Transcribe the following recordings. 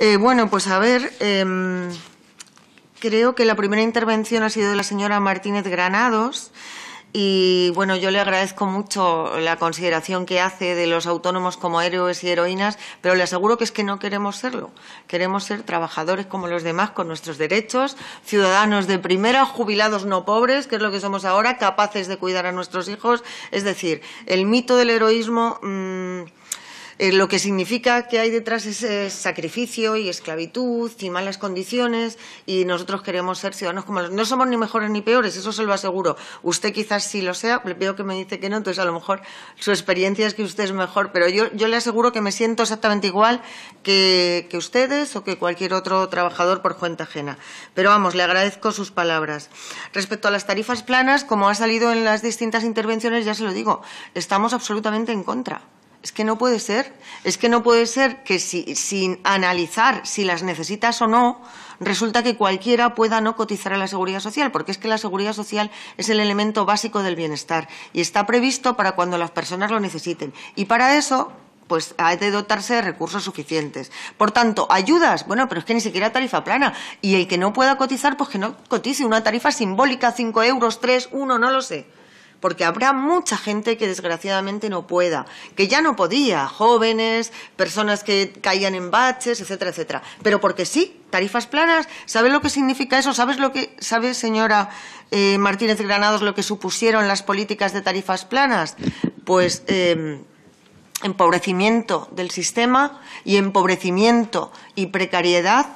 Eh, bueno, pues a ver, em, creo que la primera intervención ha sido de la señora Martínez Granados. Y bueno, yo le agradezco mucho la consideración que hace de los autónomos como héroes y heroínas, pero le aseguro que es que no queremos serlo. Queremos ser trabajadores como los demás, con nuestros derechos, ciudadanos de primera, jubilados no pobres, que es lo que somos ahora, capaces de cuidar a nuestros hijos. Es decir, el mito del heroísmo. Mm, eh, lo que significa que hay detrás es, eh, sacrificio y esclavitud y malas condiciones y nosotros queremos ser ciudadanos como los... No somos ni mejores ni peores, eso se lo aseguro. Usted quizás sí lo sea, pido que me dice que no, entonces a lo mejor su experiencia es que usted es mejor, pero yo, le aseguro que me siento exactamente igual que, que ustedes o que cualquier otro trabajador por cuenta ajena. Pero vamos, le agradezco sus palabras. Respecto a las tarifas planas, como ha salido en las distintas intervenciones, ya se lo digo, estamos absolutamente en contra. Es que no puede ser. Es que no puede ser que sin analizar si las necesitas o no, resulta que cualquiera pueda no cotizar a la seguridad social, porque es que la seguridad social es el elemento básico del bienestar y está previsto para cuando las personas lo necesiten. Y para eso pues hay de dotarse de recursos suficientes. Por tanto, ayudas, bueno, pero es que ni siquiera tarifa plana. Y el que no pueda cotizar, pues que no cotice una tarifa simbólica, 5 euros, 3, 1, no lo sé porque habrá mucha gente que desgraciadamente no pueda, que ya no podía, jóvenes, personas que caían en baches, etcétera, etcétera. Pero porque sí, tarifas planas, ¿sabes lo que significa eso? ¿Sabes lo que, sabes, señora eh, Martínez Granados, lo que supusieron las políticas de tarifas planas? Pues em, empobrecimiento del sistema y empobrecimiento y precariedad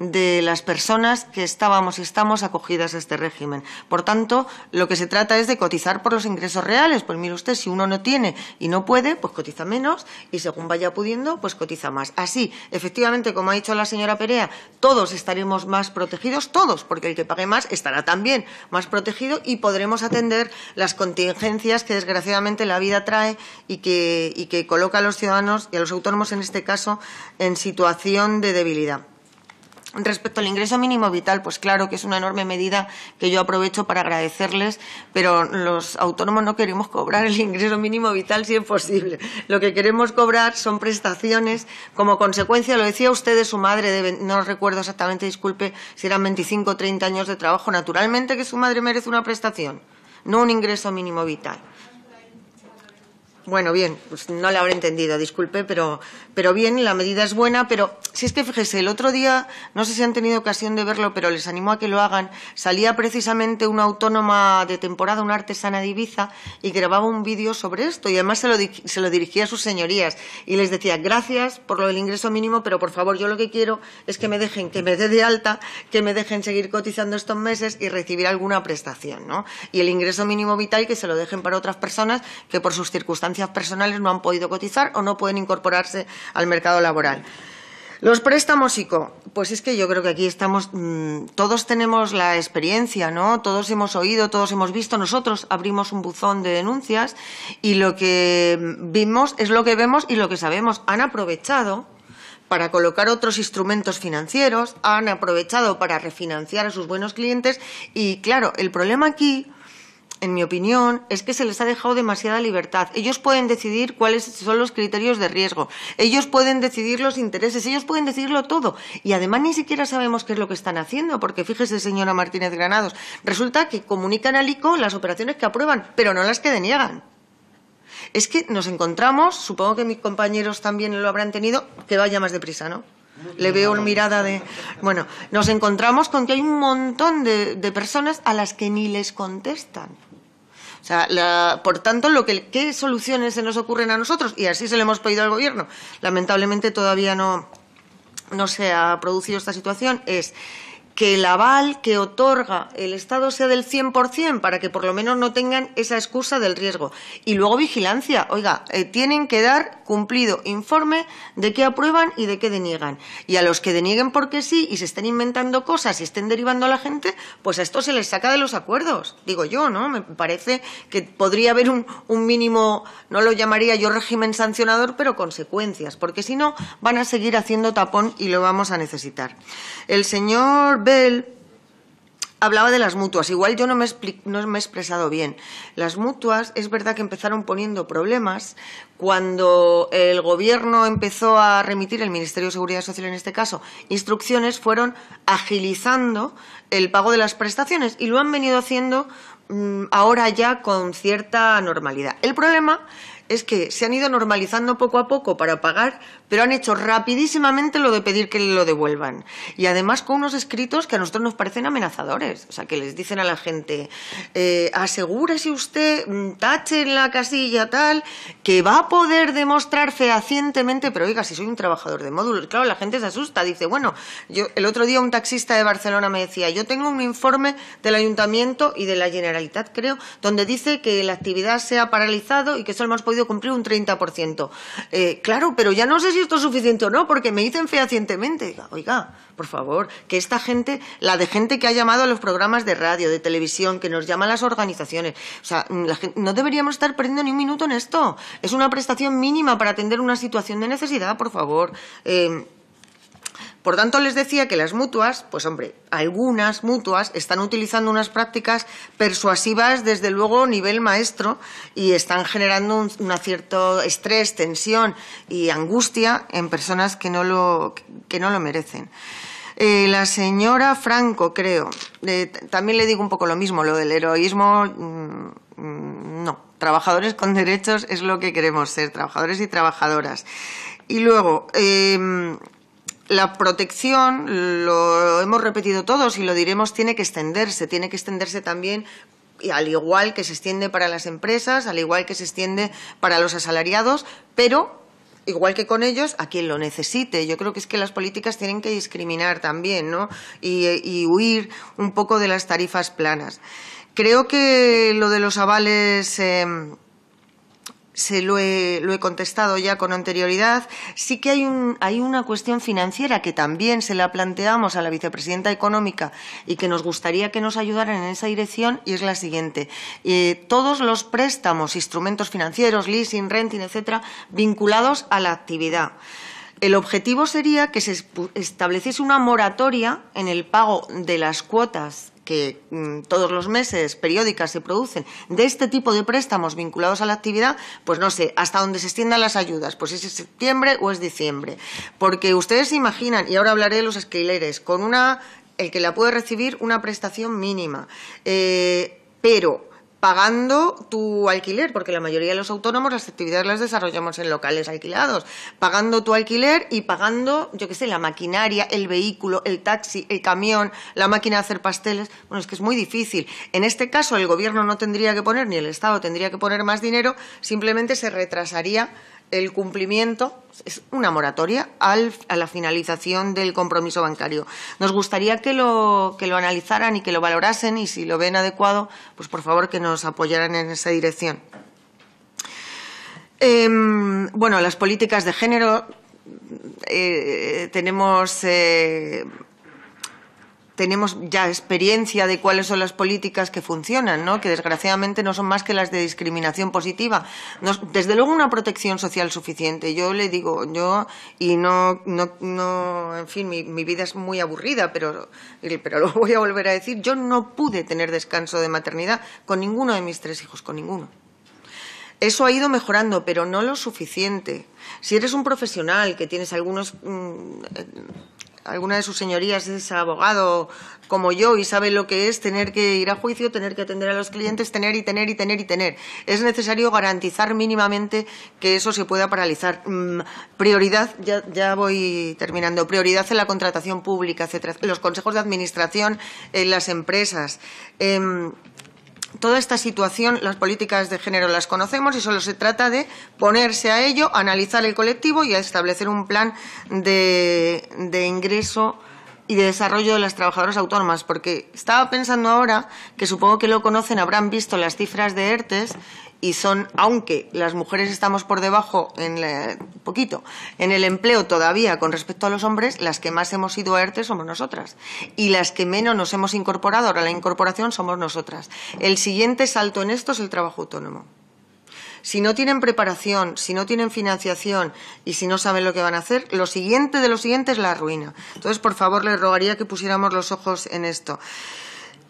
de las personas que estábamos y estamos acogidas a este régimen. Por tanto, lo que se trata es de cotizar por los ingresos reales. Pues mire usted, si uno no tiene y no puede, pues cotiza menos y según vaya pudiendo, pues cotiza más. Así, efectivamente, como ha dicho la señora Perea, todos estaremos más protegidos, todos, porque el que pague más estará también más protegido y podremos atender las contingencias que desgraciadamente la vida trae y que, coloca a los ciudadanos y a los autónomos en este caso en situación de debilidad. Respecto al ingreso mínimo vital, pues claro que es una enorme medida que yo aprovecho para agradecerles, pero los autónomos no queremos cobrar el ingreso mínimo vital si es posible. Lo que queremos cobrar son prestaciones como consecuencia, lo decía usted de su madre, no recuerdo exactamente, disculpe, si eran 25 o 30 años de trabajo. Naturalmente que su madre merece una prestación, no un ingreso mínimo vital. Bueno, bien, pues no la habré entendido, disculpe, pero, pero bien, la medida es buena, pero si es que fíjese, el otro día, no sé si han tenido ocasión de verlo, pero les animo a que lo hagan, salía precisamente una autónoma de temporada, una artesana de Ibiza, y grababa un vídeo sobre esto, y además se lo, se lo dirigía a sus señorías, y les decía, gracias por lo del ingreso mínimo, pero por favor, yo lo que quiero es que me dejen, que me dé de alta, que me dejen seguir cotizando estos meses y recibir alguna prestación, ¿no? Y el ingreso mínimo vital que se lo dejen para otras personas que por sus circunstancias personales no han podido cotizar o no pueden incorporarse al mercado laboral. Los préstamos ICO, pues es que yo creo que aquí estamos, mm, todos tenemos la experiencia, ¿no? Todos hemos oído, todos hemos visto, nosotros abrimos un buzón de denuncias y lo que vimos es lo que vemos y lo que sabemos. Han aprovechado para colocar otros instrumentos financieros, han aprovechado para refinanciar a sus buenos clientes y claro, el problema aquí en mi opinión, es que se les ha dejado demasiada libertad. Ellos pueden decidir cuáles son los criterios de riesgo, ellos pueden decidir los intereses, ellos pueden decidirlo todo. Y además ni siquiera sabemos qué es lo que están haciendo, porque fíjese, señora Martínez Granados, resulta que comunican al ICO las operaciones que aprueban, pero no las que deniegan. Es que nos encontramos, supongo que mis compañeros también lo habrán tenido, que vaya más deprisa, ¿no? Le veo una mirada de... Bueno, nos encontramos con que hay un montón de personas a las que ni les contestan. O sea, por tanto, lo que, ¿qué soluciones se nos ocurren a nosotros? Y así se lo hemos pedido al Gobierno. Lamentablemente todavía no, no se ha producido esta situación. Es que el aval que otorga el Estado sea del 100% para que por lo menos no tengan esa excusa del riesgo. Y luego vigilancia. Oiga, eh, tienen que dar cumplido informe de qué aprueban y de qué deniegan. Y a los que denieguen porque sí y se estén inventando cosas y estén derivando a la gente, pues a esto se les saca de los acuerdos. Digo yo, ¿no? Me parece que podría haber un, un mínimo, no lo llamaría yo régimen sancionador, pero consecuencias, porque si no van a seguir haciendo tapón y lo vamos a necesitar. El señor él hablaba de las mutuas. Igual yo no me, no me he expresado bien. Las mutuas es verdad que empezaron poniendo problemas cuando el gobierno empezó a remitir, el Ministerio de Seguridad Social en este caso, instrucciones fueron agilizando el pago de las prestaciones y lo han venido haciendo mm, ahora ya con cierta normalidad. El problema es que se han ido normalizando poco a poco para pagar, pero han hecho rapidísimamente lo de pedir que lo devuelvan. Y además con unos escritos que a nosotros nos parecen amenazadores. O sea, que les dicen a la gente, eh, asegúrese usted, mm, tache en la casilla tal, que va a poder demostrar fehacientemente, pero oiga, si soy un trabajador de módulos, claro, la gente se asusta, dice, bueno, yo el otro día un taxista de Barcelona me decía, yo tengo un informe del ayuntamiento y de la Generalitat, creo, donde dice que la actividad se ha paralizado y que solo hemos podido cumplió cumplir un 30%. Eh, claro, pero ya no sé si esto es suficiente o no, porque me dicen fehacientemente, oiga, por favor, que esta gente, la de gente que ha llamado a los programas de radio, de televisión, que nos a las organizaciones, o sea, mm, no deberíamos estar perdiendo ni un minuto en esto. Es una prestación mínima para atender una situación de necesidad, por favor. Eh, por tanto, les decía que las mutuas, pues hombre, algunas mutuas están utilizando unas prácticas persuasivas, desde luego, a nivel maestro, y están generando un, cierto estrés, tensión y angustia en personas que no lo, que no lo merecen. Eh, la señora Franco, creo, eh, también le digo un poco lo mismo, lo del heroísmo, mm, mm, no. Trabajadores con derechos es lo que queremos ser, trabajadores y trabajadoras. Y luego, em, la protección, lo hemos repetido todos y lo diremos, tiene que extenderse, tiene que extenderse también al igual que se extiende para las empresas, al igual que se extiende para los asalariados, pero igual que con ellos, a quien lo necesite. Yo creo que es que las políticas tienen que discriminar también, ¿no? Y, huir un poco de las tarifas planas. Creo que lo de los avales. Em, se lo he, lo he contestado ya con anterioridad. Sí que hay, un, hay una cuestión financiera que también se la planteamos a la vicepresidenta económica y que nos gustaría que nos ayudaran en esa dirección y es la siguiente. Eh, todos los préstamos, instrumentos financieros, leasing, renting, etcétera, vinculados a la actividad. El objetivo sería que se estableciese una moratoria en el pago de las cuotas que mm, todos los meses periódicas se producen de este tipo de préstamos vinculados a la actividad, pues no sé, hasta dónde se extiendan las ayudas, pues es septiembre o es diciembre. Porque ustedes se imaginan, y ahora hablaré de los esquileres, con una el que la puede recibir una prestación mínima. Eh, pero pagando tu alquiler, porque la mayoría de los autónomos las actividades las desarrollamos en locales alquilados, pagando tu alquiler y pagando, yo qué sé, la maquinaria, el vehículo, el taxi, el camión, la máquina de hacer pasteles. Bueno, es que es muy difícil. En este caso el gobierno no tendría que poner, ni el Estado tendría que poner más dinero, simplemente se retrasaría el cumplimiento, es una moratoria a la finalización del compromiso bancario. Nos gustaría que lo, lo analizaran y que lo valorasen y si lo ven adecuado, pues por favor que nos apoyaran en esa dirección. Em, bueno, las políticas de género eh, tenemos eh, tenemos ya experiencia de cuáles son las políticas que funcionan, ¿no? que desgraciadamente no son más que las de discriminación positiva. desde luego una protección social suficiente. Yo le digo, yo, y no, no, no en fin, mi, vida es muy aburrida, pero, pero lo voy a volver a decir, yo no pude tener descanso de maternidad con ninguno de mis tres hijos, con ninguno. Eso ha ido mejorando, pero no lo suficiente. Si eres un profesional que tienes algunos mm, alguna de sus señorías es abogado como yo y sabe lo que es tener que ir a juicio, tener que atender a los clientes, tener y tener y tener y tener. Es necesario garantizar mínimamente que eso se pueda paralizar. Mm, prioridad, ya, voy terminando, prioridad en la contratación pública, etcétera, los consejos de administración en las empresas. Em, Toda esta situación, las políticas de género las conocemos y solo se trata de ponerse a ello, analizar el colectivo y establecer un plan de, de ingreso y de desarrollo de las trabajadoras autónomas, porque estaba pensando ahora que supongo que lo conocen, habrán visto las cifras de ERTES y son, aunque las mujeres estamos por debajo en poquito en el empleo todavía con respecto a los hombres, las que más hemos ido a ERTES somos nosotras y las que menos nos hemos incorporado ahora la incorporación somos nosotras. El siguiente salto en esto es el trabajo autónomo. Si no tienen preparación, si no tienen financiación y si no saben lo que van a hacer, lo siguiente de lo siguiente es la ruina. Entonces, por favor, les rogaría que pusiéramos los ojos en esto.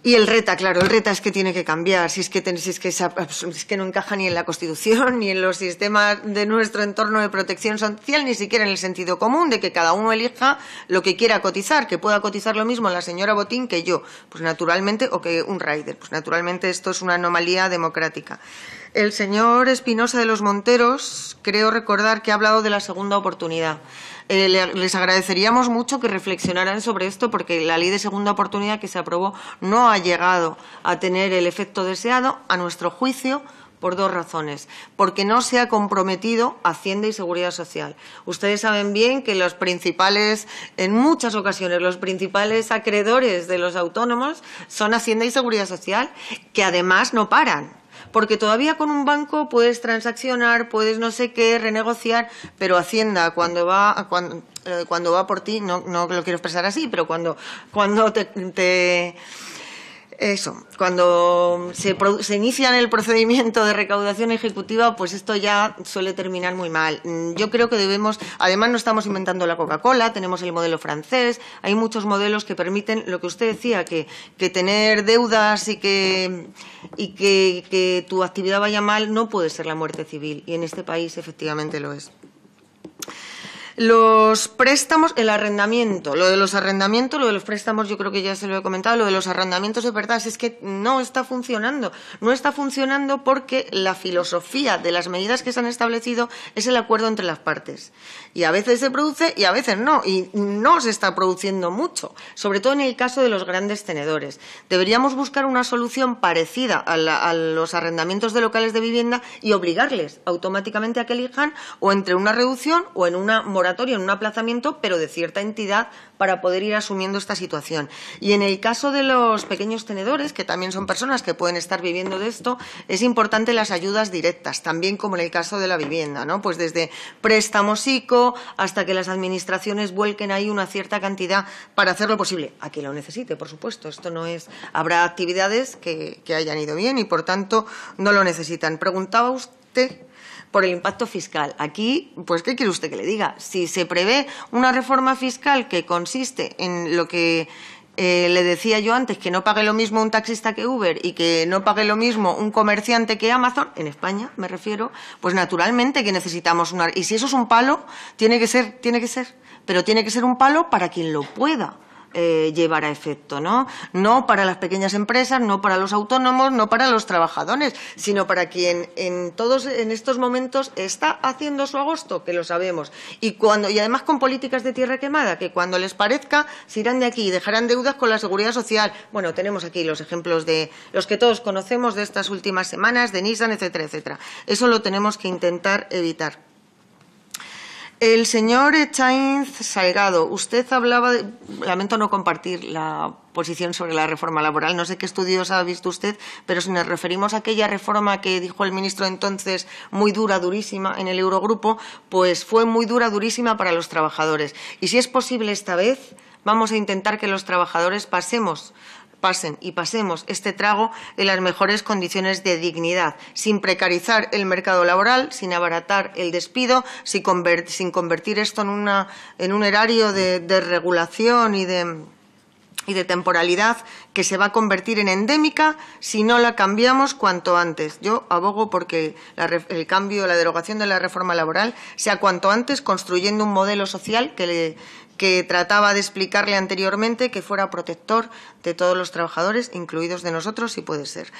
Y el reta, claro, el reta es que tiene que cambiar, si es que, si que, no encaja ni en la Constitución, ni en los sistemas de nuestro entorno de protección social, ni siquiera en el sentido común de que cada uno elija lo que quiera cotizar, que pueda cotizar lo mismo la señora Botín que yo, pues naturalmente, o que un rider, pues naturalmente esto es una anomalía democrática. El señor Espinosa de los Monteros, creo recordar que ha hablado de la segunda oportunidad. Eh, les agradeceríamos mucho que reflexionaran sobre esto porque la ley de segunda oportunidad que se aprobó no ha llegado a tener el efecto deseado, a nuestro juicio, por dos razones. Porque no se ha comprometido Hacienda y Seguridad Social. Ustedes saben bien que los principales, en muchas ocasiones, los principales acreedores de los autónomos son Hacienda y Seguridad Social, que además no paran. Porque todavía con un banco puedes transaccionar, puedes no sé qué, renegociar, pero Hacienda cuando va, eh, cuando, va por ti, no, no lo quiero expresar así, pero cuando, cuando te eso, cuando se, se inicia el procedimiento de recaudación ejecutiva, pues esto ya suele terminar muy mal. Mm, yo creo que debemos, además no estamos inventando la Coca-Cola, tenemos el modelo francés, hay muchos modelos que permiten lo que usted decía, que, tener deudas y, y que tu actividad vaya mal no puede ser la muerte civil, y en este país efectivamente lo es. Los préstamos, el arrendamiento, lo de los arrendamientos, lo de los préstamos yo creo que ya se lo he comentado, lo de los arrendamientos de verdad es que no está funcionando. No está funcionando porque la filosofía de las medidas que se han establecido es el acuerdo entre las partes. Y a veces se produce y a veces no. Y no se está produciendo mucho, sobre todo en el caso de los grandes tenedores. Deberíamos buscar una solución parecida a, a los arrendamientos de locales de vivienda y obligarles automáticamente a que elijan o entre una reducción o en una moratoria en un aplazamiento, pero de cierta entidad para poder ir asumiendo esta situación. Y en el caso de los pequeños tenedores, que también son personas que pueden estar viviendo de esto, es importante las ayudas directas, también como en el caso de la vivienda, ¿no? Pues desde préstamos ICO hasta que las administraciones vuelquen ahí una cierta cantidad para hacer lo posible. A quien lo necesite, por supuesto. Esto no es. Habrá actividades que hayan ido bien y, por tanto, no lo necesitan. Preguntaba usted por el impacto fiscal. Aquí, pues, ¿qué quiere usted que le diga? Si se prevé una reforma fiscal que consiste en lo que eh, le decía yo antes, que no pague lo mismo un taxista que Uber y que no pague lo mismo un comerciante que Amazon, en España me refiero, pues naturalmente que necesitamos una... Y si eso es un palo, tiene que ser, tiene que ser, pero tiene que ser un palo para quien lo pueda. Eh, llevar a efecto, ¿no? No para las pequeñas empresas, no para los autónomos, no para los trabajadores, sino para quien en todos en estos momentos está haciendo su agosto, que lo sabemos, y cuando y además con políticas de tierra quemada, que cuando les parezca se irán de aquí y dejarán deudas con la seguridad social. Bueno, tenemos aquí los ejemplos de los que todos conocemos de estas últimas semanas, de Nissan, etcétera, etcétera. Eso lo tenemos que intentar evitar. El señor Chainz Salgado, usted hablaba, de, lamento no compartir la posición sobre la reforma laboral, no sé qué estudios ha visto usted, pero si nos referimos a aquella reforma que dijo el ministro entonces muy dura, durísima en el Eurogrupo, pues fue muy dura, durísima para los trabajadores. Y si es posible esta vez, vamos a intentar que los trabajadores pasemos pasen y pasemos este trago en las mejores condiciones de dignidad, sin precarizar el mercado laboral, sin abaratar el despido, sin convertir esto en, un erario de, de regulación y de y de temporalidad que se va a convertir en endémica si no la cambiamos cuanto antes. Yo abogo porque el cambio, la derogación de la reforma laboral sea cuanto antes construyendo un modelo social que, trataba de explicarle anteriormente que fuera protector de todos los trabajadores, incluidos de nosotros, si puede ser.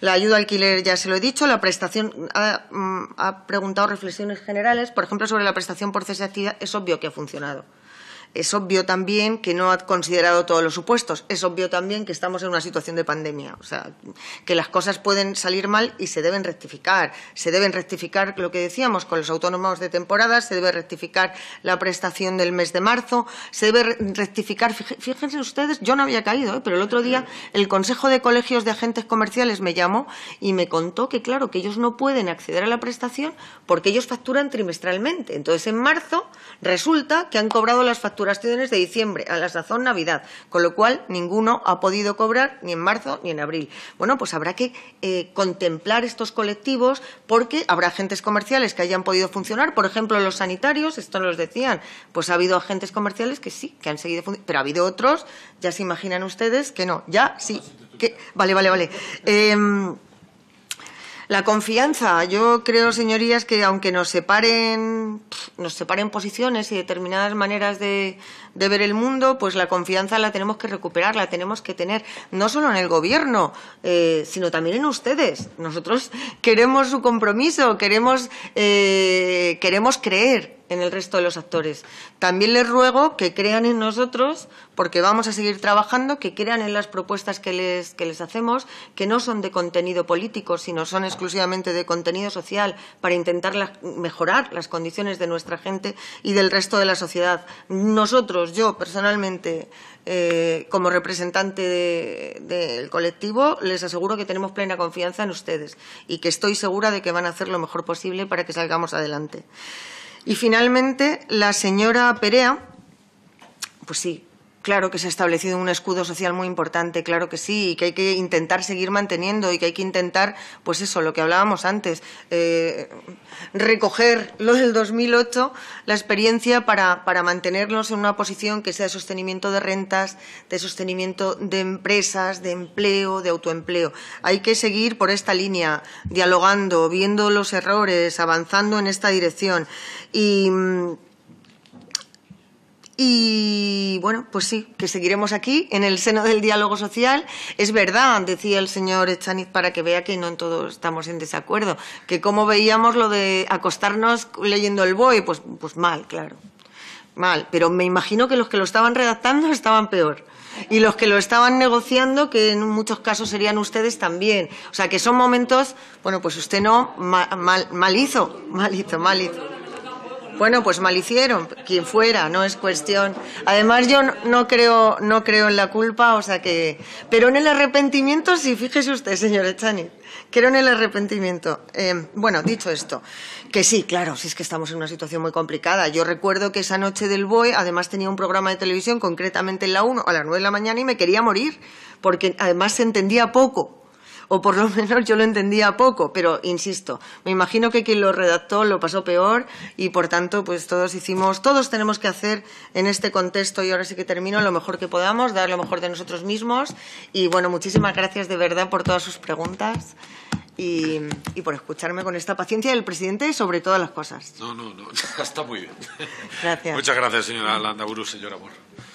La ayuda al alquiler, ya se lo he dicho, la prestación ha, mm, ha preguntado reflexiones generales, por ejemplo, sobre la prestación por cese de actividad, es obvio que ha funcionado. Es obvio también que no ha considerado todos los supuestos. Es obvio también que estamos en una situación de pandemia. O sea, que las cosas pueden salir mal y se deben rectificar. Se deben rectificar lo que decíamos con los autónomos de temporada, se debe rectificar la prestación del mes de marzo, se debe rectificar. Fíjense ustedes, yo no había caído, ¿eh? pero el otro día el Consejo de Colegios de Agentes Comerciales me llamó y me contó que, claro, que ellos no pueden acceder a la prestación porque ellos facturan trimestralmente. Entonces, en marzo resulta que han cobrado las facturas de diciembre, a la sazón Navidad, con lo cual ninguno ha podido cobrar ni en marzo ni en abril. Bueno, pues habrá que eh, contemplar estos colectivos porque habrá agentes comerciales que hayan podido funcionar, por ejemplo, los sanitarios, esto nos decían, pues ha habido agentes comerciales que sí, que han seguido funcionando, pero ha habido otros, ya se imaginan ustedes, que no, ya sí. Que, vale, vale, vale. Em, la confianza. Yo creo, señorías, que aunque nos separen, nos separen posiciones y determinadas maneras de, ver el mundo, pues la confianza la tenemos que recuperar, la tenemos que tener, no solo en el gobierno, eh, sino también en ustedes. Nosotros queremos su compromiso, queremos, eh, queremos creer, en el resto de los actores. También les ruego que crean en nosotros, porque vamos a seguir trabajando, que crean en las propuestas que les, que les hacemos, que no son de contenido político, sino son exclusivamente de contenido social, para intentar mejorar las condiciones de nuestra gente y del resto de la sociedad. Nosotros, yo personalmente, eh, como representante del colectivo, les aseguro que tenemos plena confianza en ustedes y que estoy segura de que van a hacer lo mejor posible para que salgamos adelante. Y finalmente, la señora Perea, pues sí, Claro que se ha establecido un escudo social muy importante, claro que sí, y que hay que intentar seguir manteniendo y que hay que intentar, pues eso, lo que hablábamos antes, eh, recoger lo del 2008, la experiencia para, para en una posición que sea de sostenimiento de rentas, de sostenimiento de empresas, de empleo, de autoempleo. Hay que seguir por esta línea, dialogando, viendo los errores, avanzando en esta dirección. Y mm, y bueno, pues sí, que seguiremos aquí en el seno del diálogo social. Es verdad, decía el señor Echaniz, para que vea que no en todos estamos en desacuerdo, que como veíamos lo de acostarnos leyendo el BOE, pues, pues mal, claro, mal. Pero me imagino que los que lo estaban redactando estaban peor. Y los que lo estaban negociando, que en muchos casos serían ustedes también. O sea, que son momentos, bueno, pues usted no, mal, mal, mal hizo, mal hizo, mal hizo. Bueno, pues mal hicieron, quien fuera, no es cuestión. Además, yo no creo, no creo en la culpa, o sea que. Pero en el arrepentimiento, sí, fíjese usted, señor Echani, creo en el arrepentimiento. Eh, bueno, dicho esto, que sí, claro, sí es que estamos en una situación muy complicada. Yo recuerdo que esa noche del BOE, además tenía un programa de televisión, concretamente en la 1, a las 9 de la mañana, y me quería morir, porque además se entendía poco o por lo menos yo lo entendía poco, pero insisto, me imagino que quien lo redactó lo pasó peor y por tanto, pues todos hicimos, todos tenemos que hacer en este contexto, y ahora sí que termino, lo mejor que podamos, dar lo mejor de nosotros mismos. Y bueno, muchísimas gracias de verdad por todas sus preguntas. Y, por escucharme con esta paciencia del presidente sobre todas las cosas. No, no, no, está muy bien. Gracias. Muchas gracias, señora Landaburu, señor Amor.